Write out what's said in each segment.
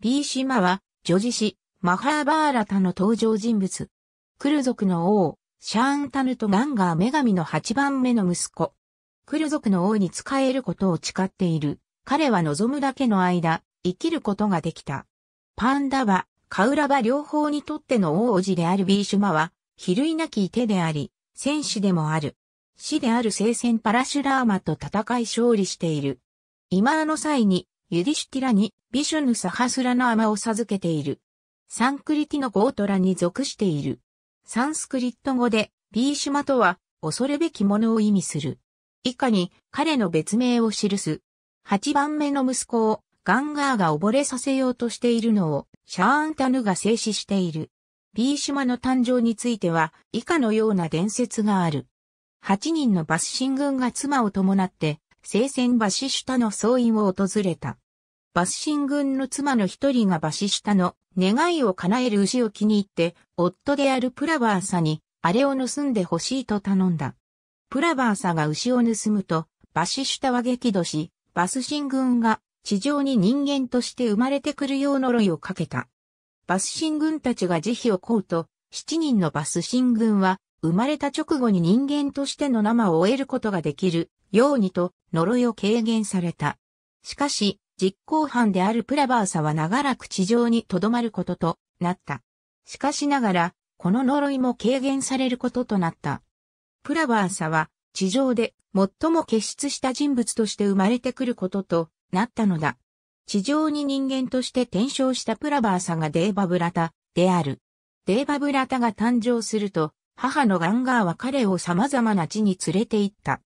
ビーュマは、女児シ、マハーバーラタの登場人物。クル族の王、シャーンタヌとガンガー女神の8番目の息子。クル族の王に仕えることを誓っている。彼は望むだけの間、生きることができた。パンダは、カウラバ両方にとっての王子であるビーシュマは、比類なき手であり、戦士でもある。死である聖戦パラシュラーマと戦い勝利している。今の際に、ユディシュティラにビシュヌ・サハスラナーマを授けている。サンクリティのゴートラに属している。サンスクリット語で、ビーシュマとは、恐るべきものを意味する。以下に、彼の別名を記す。8番目の息子を、ガンガーが溺れさせようとしているのを、シャーンタヌが静止している。ビーシュマの誕生については、以下のような伝説がある。8人のバスシン軍が妻を伴って、聖戦バシシュタの総員を訪れた。バッシン軍の妻の一人が馬シタの願いを叶える牛を気に入って、夫であるプラバーサに、あれを盗んでほしいと頼んだ。プラバーサが牛を盗むと、バシシタは激怒し、バスシン軍が地上に人間として生まれてくるよう呪いをかけた。バスシン軍たちが慈悲を請うと、七人のバスシン軍は、生まれた直後に人間としての生を終えることができるようにと呪いを軽減された。しかし、実行犯であるプラバーサは長らく地上に留まることとなった。しかしながら、この呪いも軽減されることとなった。プラバーサは地上で最も傑出した人物として生まれてくることとなったのだ。地上に人間として転生したプラバーサがデーバブラタである。デーバブラタが誕生すると、母のガンガーは彼を様々な地に連れて行った。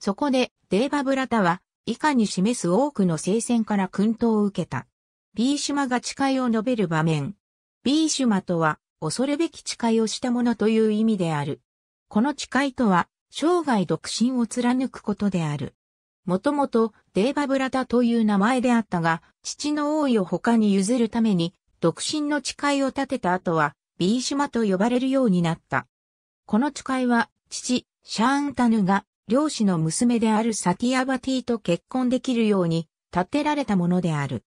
そこで、デーバブラタは以下に示す多くの聖戦から訓導を受けた。ビーシュマが誓いを述べる場面。ビーシュマとは、恐るべき誓いをしたものという意味である。この誓いとは、生涯独身を貫くことである。もともと、デーバブラダという名前であったが、父の王位を他に譲るために、独身の誓いを立てた後は、ビーシュマと呼ばれるようになった。この誓いは、父、シャーンタヌが漁師の娘であるサティアバティと結婚できるように建てられたものである。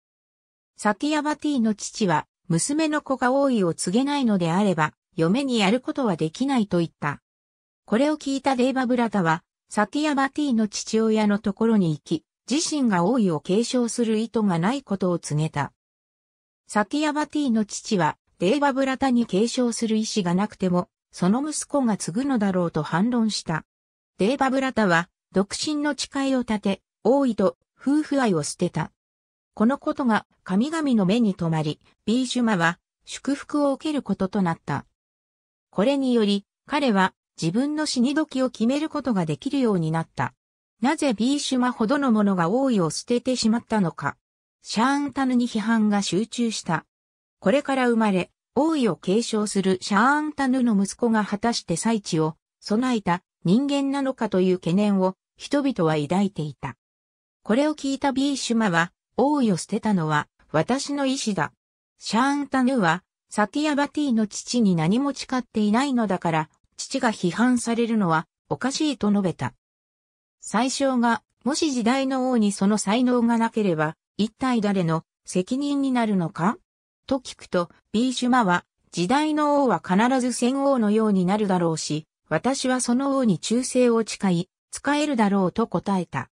サティアバティの父は、娘の子が多いを告げないのであれば、嫁にやることはできないと言った。これを聞いたデーバブラタは、サティアバティの父親のところに行き、自身が王位を継承する意図がないことを告げた。サティアバティの父は、デーバブラタに継承する意思がなくても、その息子が継ぐのだろうと反論した。デーバブラタは、独身の誓いを立て、王位と夫婦愛を捨てた。このことが神々の目に留まり、ビーシュマは祝福を受けることとなった。これにより、彼は自分の死に時を決めることができるようになった。なぜビーシュマほどの者が王位を捨ててしまったのか。シャーンタヌに批判が集中した。これから生まれ、王位を継承するシャーンタヌの息子が果たして最地を備えた人間なのかという懸念を人々は抱いていた。これを聞いたビーシュマは、王位を捨てたのは私の意志だ。シャーンタヌは、サティアバティの父に何も誓っていないのだから、父が批判されるのはおかしいと述べた。最初が、もし時代の王にその才能がなければ、一体誰の責任になるのかと聞くと、ビーシュマは、時代の王は必ず戦王のようになるだろうし、私はその王に忠誠を誓い、使えるだろうと答えた。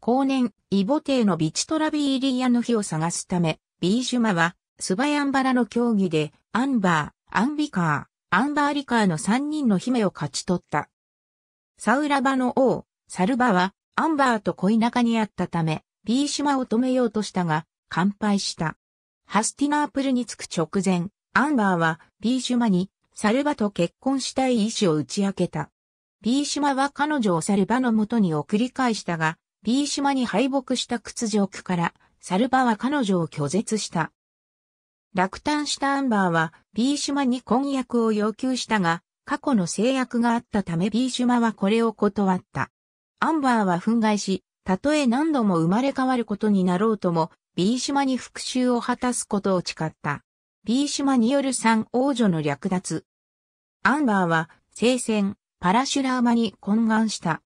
後年、イボ帝のビチトラビーリーヤの日を探すため、ビージュマは、スバヤンバラの競技で、アンバー、アンビカー、アンバーリカーの3人の姫を勝ち取った。サウラバの王、サルバは、アンバーと恋仲にあったため、ビーシュマを止めようとしたが、完敗した。ハスティナープルに着く直前、アンバーはビーシュマにサルバと結婚したい意志を打ち明けた。B 島は彼女をサルバの元に送り返したが、B 島に敗北した屈辱から、サルバは彼女を拒絶した。落胆したアンバーは B 島に婚約を要求したが、過去の制約があったため B 島はこれを断った。アンバーは憤慨し、たとえ何度も生まれ変わることになろうとも、B 島に復讐を果たすことを誓った。B 島による三王女の略奪。アンバーは、聖戦、パラシュラーマに懇願した。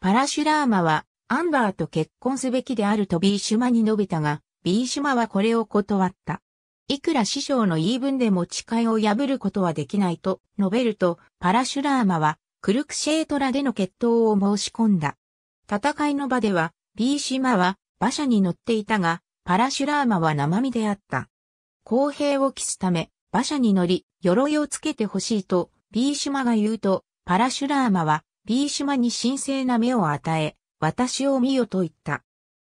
パラシュラーマは、アンバーと結婚すべきであると B 島に述べたが、B 島はこれを断った。いくら師匠の言い分でも誓いを破ることはできないと述べると、パラシュラーマは、クルクシェートラでの決闘を申し込んだ。戦いの場では、B 島は馬車に乗っていたが、パラシュラーマは生身であった。公平を期すため、馬車に乗り、鎧をつけてほしいと、ビーシマが言うと、パラシュラーマは、ビーシマに神聖な目を与え、私を見よと言った。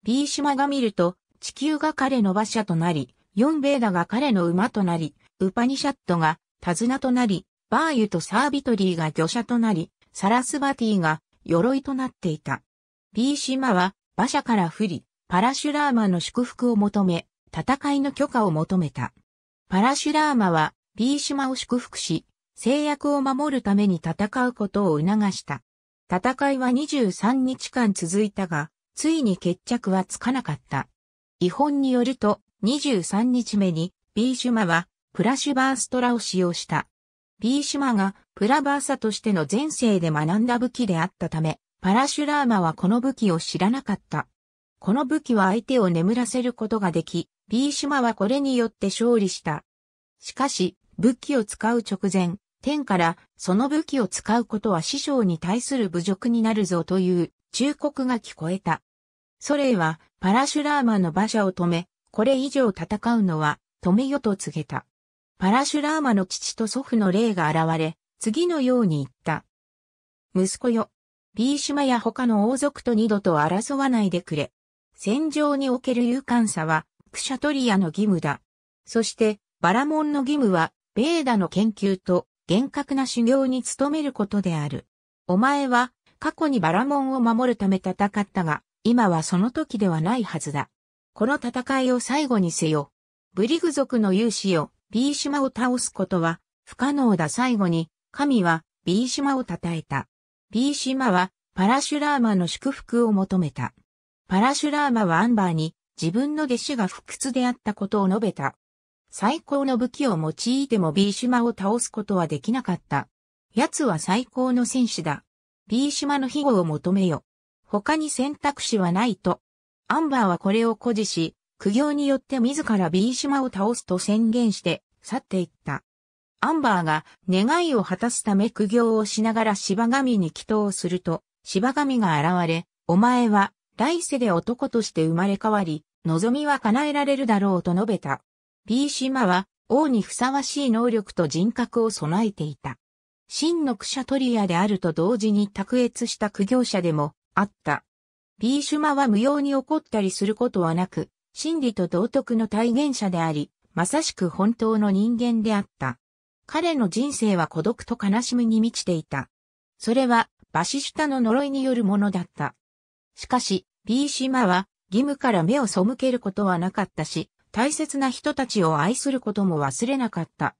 ビーシマが見ると、地球が彼の馬車となり、ヨンベーダが彼の馬となり、ウパニシャットがタズナとなり、バーユとサービトリーが魚車となり、サラスバティが鎧となっていた。ビーシマは馬車から降り、パラシュラーマの祝福を求め、戦いの許可を求めた。パラシュラーマは、ビーシュマを祝福し、制約を守るために戦うことを促した。戦いは23日間続いたが、ついに決着はつかなかった。違本によると、23日目に、ビーシュマは、プラシュバーストラを使用した。ビーシュマが、プラバーサとしての前世で学んだ武器であったため、パラシュラーマはこの武器を知らなかった。この武器は相手を眠らせることができ、B 島はこれによって勝利した。しかし、武器を使う直前、天からその武器を使うことは師匠に対する侮辱になるぞという忠告が聞こえた。ソレイはパラシュラーマの馬車を止め、これ以上戦うのは止めよと告げた。パラシュラーマの父と祖父の霊が現れ、次のように言った。息子よ。B 島や他の王族と二度と争わないでくれ。戦場における勇敢さはクシャトリアの義務だ。そして、バラモンの義務は、ベーダの研究と厳格な修行に努めることである。お前は、過去にバラモンを守るため戦ったが、今はその時ではないはずだ。この戦いを最後にせよ。ブリグ族の勇士よ、ビーシマを倒すことは不可能だ最後に、神はビーシマを称えた。ビーシマはパラシュラーマの祝福を求めた。パラシュラーマはアンバーに自分の弟子が不屈であったことを述べた。最高の武器を用いても B 島を倒すことはできなかった。奴は最高の戦士だ。B 島の庇護を求めよ。他に選択肢はないと。アンバーはこれを誇示し、苦行によって自ら B 島を倒すと宣言して去っていった。アンバーが願いを果たすため苦行をしながら芝神に祈祷すると、芝神が現れ、お前は来世で男として生まれ変わり、望みは叶えられるだろうと述べた。B 島は王にふさわしい能力と人格を備えていた。真のクシャトリアであると同時に卓越した苦行者でもあった。B 島は無用に怒ったりすることはなく、真理と道徳の体現者であり、まさしく本当の人間であった。彼の人生は孤独と悲しみに満ちていた。それは、バシシュタの呪いによるものだった。しかし、B 島は義務から目を背けることはなかったし、大切な人たちを愛することも忘れなかった。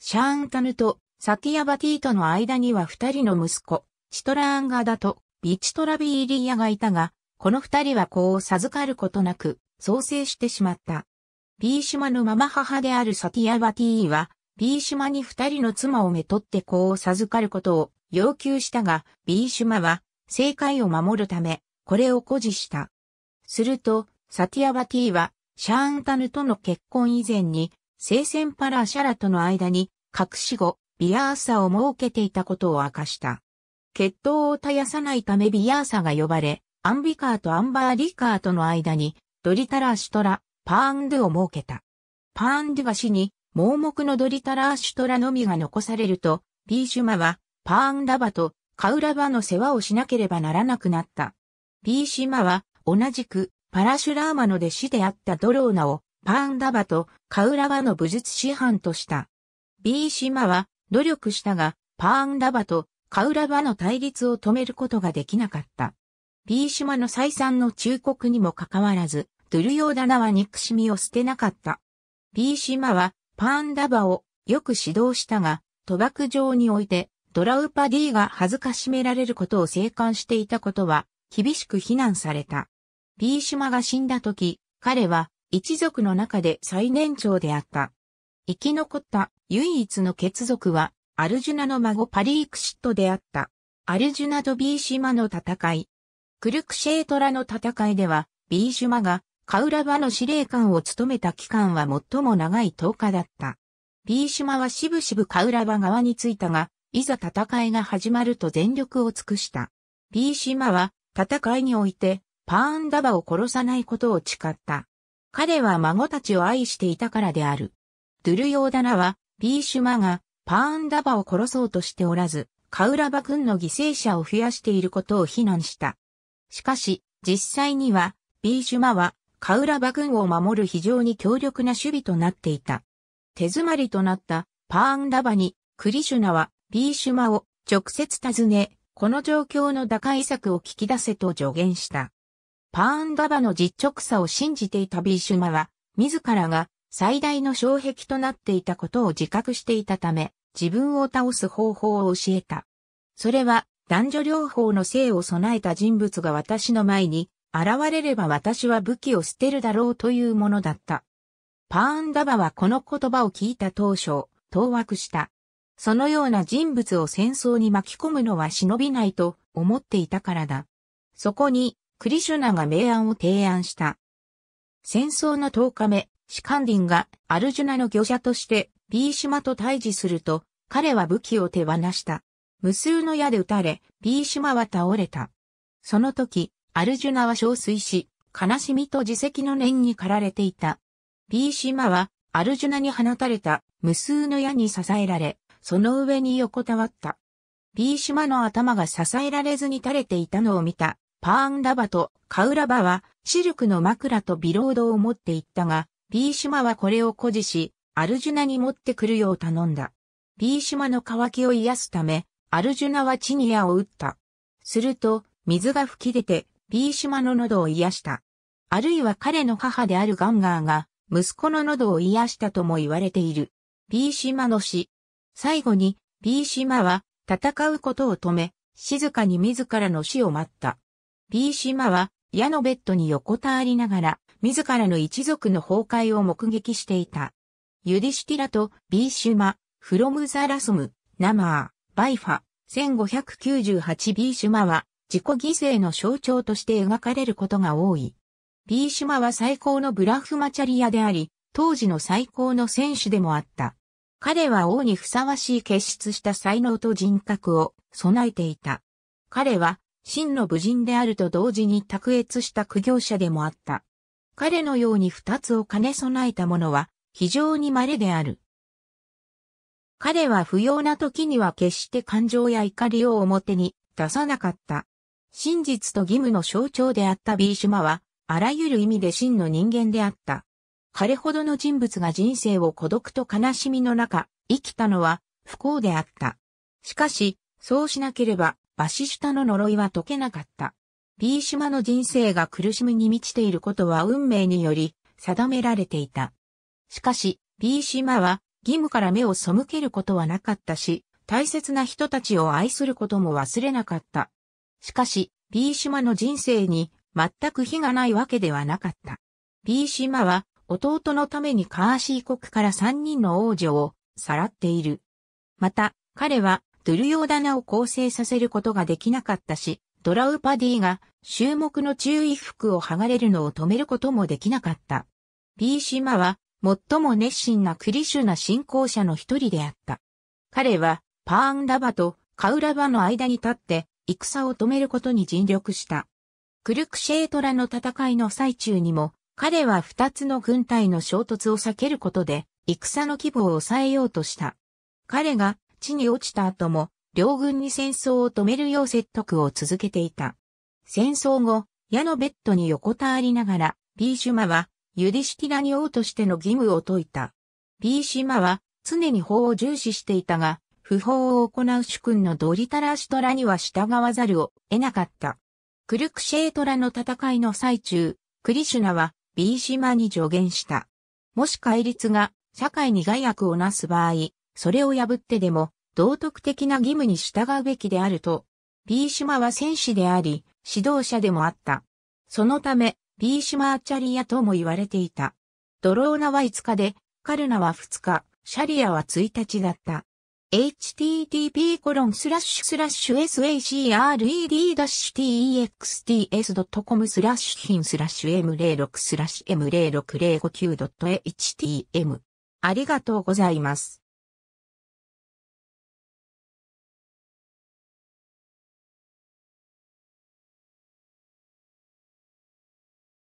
シャーンタヌとサティアバティとの間には二人の息子、チトラーンガダとビチトラビーリアがいたが、この二人は子を授かることなく、創生してしまった。B 島のママ母であるサティアバティは、B 島に二人の妻をめとって子を授かることを要求したが、B 島は、正解を守るため、これを誇示した。すると、サティアバティは、シャーンタヌとの結婚以前に、聖戦パラシャラとの間に、隠し子、ビアーサを設けていたことを明かした。血統を絶やさないためビアーサが呼ばれ、アンビカーとアンバーリカーとの間に、ドリタラーシュトラ、パーンドゥを設けた。パーンドゥは死に、盲目のドリタラーシュトラのみが残されると、ビーシュマは、パーンラバとカウラバの世話をしなければならなくなった。P 島は、同じく、パラシュラーマの弟子であったドローナを、パンダバとカウラバの武術師範とした。B 島は、努力したが、パンダバとカウラバの対立を止めることができなかった。B 島の再三の忠告にもかかわらず、ドゥルヨーダナは憎しみを捨てなかった。B 島は、パンダバをよく指導したが、賭博場において、ドラウパディが恥ずかしめられることを生還していたことは、厳しく非難された。ビーシュマが死んだ時、彼は一族の中で最年長であった。生き残った唯一の血族は、アルジュナの孫パリークシットであった。アルジュナとビーシュマの戦い。クルクシェートラの戦いでは、ビーシュマがカウラバの司令官を務めた期間は最も長い10日だった。ビーシュマはしぶしぶカウラバ側についたが、いざ戦いが始まると全力を尽くした。ビーシュマは戦いにおいて、パーンダバを殺さないことを誓った。彼は孫たちを愛していたからである。ドゥルヨーダナは、ビーシュマが、パーンダバを殺そうとしておらず、カウラバ君の犠牲者を増やしていることを非難した。しかし、実際には、ビーシュマは、カウラバ軍を守る非常に強力な守備となっていた。手詰まりとなったパーンダバにクリシュナはビーシュマを直接尋ね、この状況の打開策を聞き出せと助言した。パーンダバの実直さを信じていたビーシュマは、自らが最大の障壁となっていたことを自覚していたため、自分を倒す方法を教えた。それは、男女両方の性を備えた人物が私の前に、現れれば私は武器を捨てるだろうというものだった。パーンダバはこの言葉を聞いた当初、当惑した。そのような人物を戦争に巻き込むのは忍びないと思っていたからだ。そこに、クリシュナが明暗を提案した。戦争の10日目、シカンディンがアルジュナの御者としてビーシマと対峙すると、彼は武器を手放した。無数の矢で撃たれ、ビーシマは倒れた。その時、アルジュナは憔悴し、悲しみと自責の念に駆られていた。ビーシマは、アルジュナに放たれた無数の矢に支えられ、その上に横たわった。B 島の頭が支えられずに垂れていたのを見た、パーンラバとカウラバは、シルクの枕とビロードを持っていったが、B 島はこれを誇示し、アルジュナに持ってくるよう頼んだ。B 島の渇きを癒すため、アルジュナはチニアを打った。すると、水が吹き出て、B 島の喉を癒した。あるいは彼の母であるガンガーが、息子の喉を癒したとも言われている。B 島の死、最後に、B 島は、戦うことを止め、静かに自らの死を待った。B 島は、矢のベッドに横たわりながら、自らの一族の崩壊を目撃していた。ユディシティラと B マ、フロムザラソム、ナマー、バイファ、1598B マは、自己犠牲の象徴として描かれることが多い。B マは最高のブラフマチャリアであり、当時の最高の選手でもあった。彼は王にふさわしい傑出した才能と人格を備えていた。彼は真の武人であると同時に卓越した苦行者でもあった。彼のように二つを兼ね備えた者は非常に稀である。彼は不要な時には決して感情や怒りを表に出さなかった。真実と義務の象徴であったビーシュマは、あらゆる意味で真の人間であった。彼ほどの人物が人生を孤独と悲しみの中、生きたのは不幸であった。しかし、そうしなければ、バシシュタの呪いは解けなかった。B 島の人生が苦しみに満ちていることは運命により定められていた。しかし、B 島は義務から目を背けることはなかったし、大切な人たちを愛することも忘れなかった。しかし、B 島の人生に全く非がないわけではなかった。B 島は弟のためにカーシー国から3人の王女をさらっている。また、彼はドゥルヨーダナを構成させることができなかったし、ドラウパディが注目の注意服を剥がれるのを止めることもできなかった。ビーシマは最も熱心なクリシュナ信仰者の一人であった。彼はパーンラバとカウラバの間に立って戦を止めることに尽力した。クルクシェートラの戦いの最中にも彼は二つの軍隊の衝突を避けることで、戦の規模を抑えようとした。彼が地に落ちた後も、両軍に戦争を止めるよう説得を続けていた。戦争後、矢のベッドに横たわりながら、ビーシュマは、ユディシティラに王としての義務を解いた。ビーシュマは、常に法を重視していたが、不法を行う主君のドリタラシトラには従わざるを得なかった。クルクシェートラの戦いの最中、クリシュナは B 島に助言した。もし戒律が社会に害悪をなす場合、それを破ってでも道徳的な義務に従うべきであると、B 島は戦士であり、指導者でもあった。そのため、B 島アチャリアとも言われていた。ドローナは5日で、カルナは2日、シャリアは1日だった。http://sacred-tex.com t スラッシュ品スラッシュ m06 スラッシュ m0605 9.htm ありがとうございます。